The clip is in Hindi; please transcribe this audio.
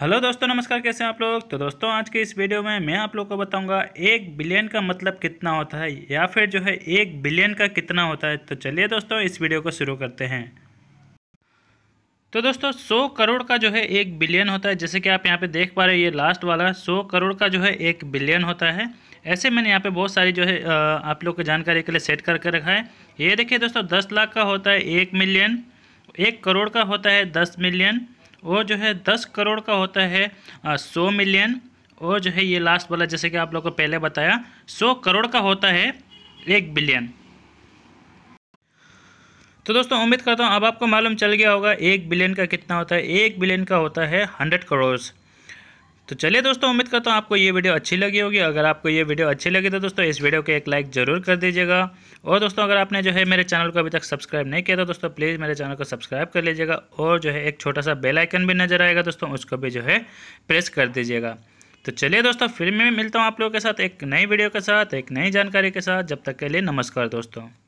हेलो दोस्तों नमस्कार कैसे हैं आप लोग तो दोस्तों आज के इस वीडियो में मैं आप लोग को बताऊंगा एक बिलियन का मतलब कितना होता है या फिर जो है एक बिलियन का कितना होता है तो चलिए दोस्तों इस वीडियो को शुरू करते हैं तो दोस्तों 100 करोड़ का जो है एक बिलियन होता है जैसे कि आप यहाँ पे देख पा रहे हैं ये लास्ट वाला 100 करोड़ का जो है एक बिलियन होता है ऐसे मैंने यहाँ पे बहुत सारी जो है आप लोग को जानकारी के लिए सेट करके रखा है ये देखिए दोस्तों दस लाख का होता है एक मिलियन एक करोड़ का होता है दस मिलियन वो जो है दस करोड़ का होता है सौ मिलियन और जो है ये लास्ट वाला जैसे कि आप लोग को पहले बताया सौ करोड़ का होता है एक बिलियन तो दोस्तों उम्मीद करता हूँ अब आपको मालूम चल गया होगा एक बिलियन का कितना होता है एक बिलियन का होता है हंड्रेड करोड़ तो चलिए दोस्तों उम्मीद करता हूँ आपको ये वीडियो अच्छी लगी होगी अगर आपको ये वीडियो अच्छी लगी तो दोस्तों इस वीडियो को एक लाइक ज़रूर कर दीजिएगा और दोस्तों अगर आपने जो है मेरे चैनल को अभी तक सब्सक्राइब नहीं किया तो दोस्तों प्लीज़ मेरे चैनल को सब्सक्राइब कर लीजिएगा और जो है एक छोटा सा बेल आइकन भी नज़र आएगा दोस्तों उसको भी जो है प्रेस कर दीजिएगा तो चलिए दोस्तों फिर मैं मिलता हूँ आप लोगों के साथ एक नई वीडियो के साथ एक नई जानकारी के साथ जब तक के लिए नमस्कार दोस्तों